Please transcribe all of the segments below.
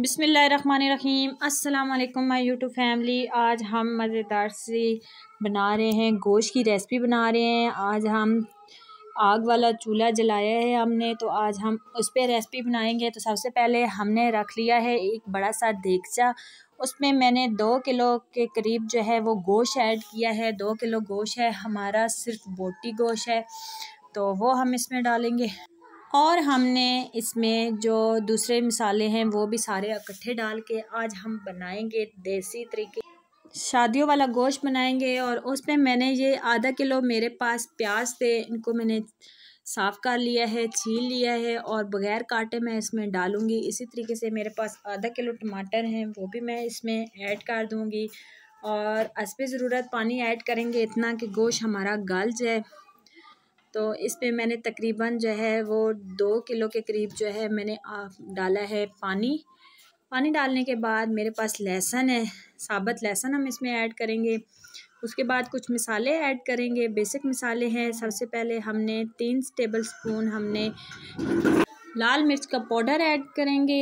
अस्सलाम वालेकुम my YouTube family आज हम मज़ेदार से बना रहे हैं गोश्त की रेसिपी बना रहे हैं आज हम आग वाला चूल्हा जलाया है हमने तो आज हम उस पर रेसिपी बनाएंगे तो सबसे पहले हमने रख लिया है एक बड़ा सा देगचा उसमें मैंने दो किलो के करीब जो है वो गोश्त ऐड किया है दो किलो गोश्त है हमारा सिर्फ बोटी गोश्त है तो वो हम इसमें डालेंगे और हमने इसमें जो दूसरे मसाले हैं वो भी सारे इकट्ठे डाल के आज हम बनाएंगे देसी तरीके शादियों वाला गोश्त बनाएंगे और उसमें मैंने ये आधा किलो मेरे पास प्याज थे इनको मैंने साफ़ कर लिया है छील लिया है और बग़ैर काटे मैं इसमें डालूंगी इसी तरीके से मेरे पास आधा किलो टमाटर हैं वो भी मैं इसमें ऐड कर दूंगी और असपे ज़रूरत पानी ऐड करेंगे इतना कि गोश्त हमारा गल जाए तो इस पर मैंने तकरीबन जो है वो दो किलो के करीब जो है मैंने डाला है पानी पानी डालने के बाद मेरे पास लहसुन है साबत लहसुन हम इसमें ऐड करेंगे उसके बाद कुछ मिसाले ऐड करेंगे बेसिक मिसाले हैं सबसे पहले हमने तीन टेबल स्पून हमने लाल मिर्च का पाउडर ऐड करेंगे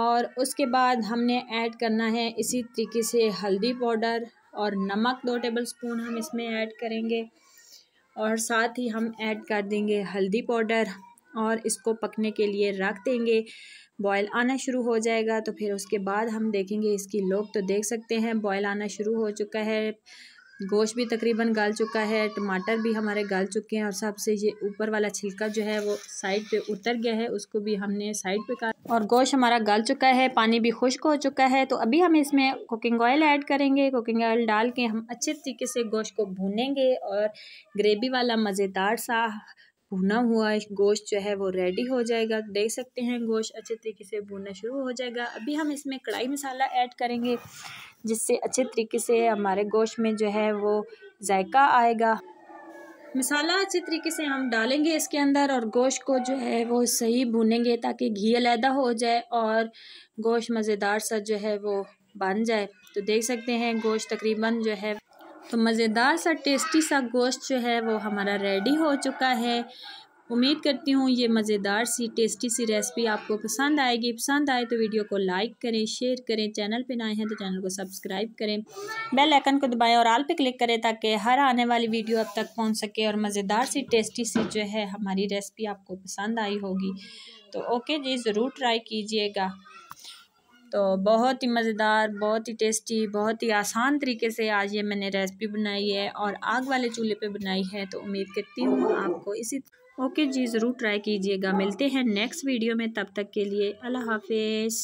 और उसके बाद हमने ऐड करना है इसी तरीके से हल्दी पाउडर और नमक दो टेबल स्पून हम इसमें ऐड करेंगे और साथ ही हम ऐड कर देंगे हल्दी पाउडर और इसको पकने के लिए रख देंगे बॉयल आना शुरू हो जाएगा तो फिर उसके बाद हम देखेंगे इसकी लोग तो देख सकते हैं बॉयल आना शुरू हो चुका है गोश्त भी तकरीबन गल चुका है टमाटर भी हमारे गल चुके हैं और सबसे ये ऊपर वाला छिलका जो है वो साइड पे उतर गया है उसको भी हमने साइड पे काट और गोश्त हमारा गल चुका है पानी भी खुश्क हो चुका है तो अभी हम इसमें कुकिंग ऑयल ऐड करेंगे कुकिंग ऑयल डाल के हम अच्छे तरीके से गोश्त को भूनेंगे और ग्रेवी वाला मज़ेदार सा भुना हुआ गोश्त जो है वो रेडी हो जाएगा देख सकते हैं गोश्त अच्छे तरीके से भुनना शुरू हो जाएगा अभी हम इसमें कढ़ाई मसाला ऐड करेंगे जिससे अच्छे तरीके से हमारे गोश्त में जो है वो जायका आएगा मसाला अच्छे तरीके से हम डालेंगे इसके अंदर और गोश्त को जो है वो सही भूनेंगे ताकि घी अलहदा हो जाए और गोश्त मज़ेदार सा जो है वो बन जाए तो देख सकते हैं गोश्त तकरीबन जो है तो मज़ेदार सा टेस्टी सा गोश्त जो है वो हमारा रेडी हो चुका है उम्मीद करती हूँ ये मज़ेदार सी टेस्टी सी रेसिपी आपको पसंद आएगी पसंद आए तो वीडियो को लाइक करें शेयर करें चैनल पर नए हैं तो चैनल को सब्सक्राइब करें बेल आइकन को दबाएं और आल पे क्लिक करें ताकि हर आने वाली वीडियो अब तक पहुँच सके और मज़ेदार सी टेस्टी सी जो है हमारी रेसिपी आपको पसंद आई होगी तो ओके जी ज़रूर ट्राई कीजिएगा तो बहुत ही मज़ेदार बहुत ही टेस्टी बहुत ही आसान तरीके से आज ये मैंने रेसिपी बनाई है और आग वाले चूल्हे पे बनाई है तो उम्मीद करती हूँ आपको इसी ओके जी ज़रूर ट्राई कीजिएगा मिलते हैं नेक्स्ट वीडियो में तब तक के लिए अल्लाह हाफिज़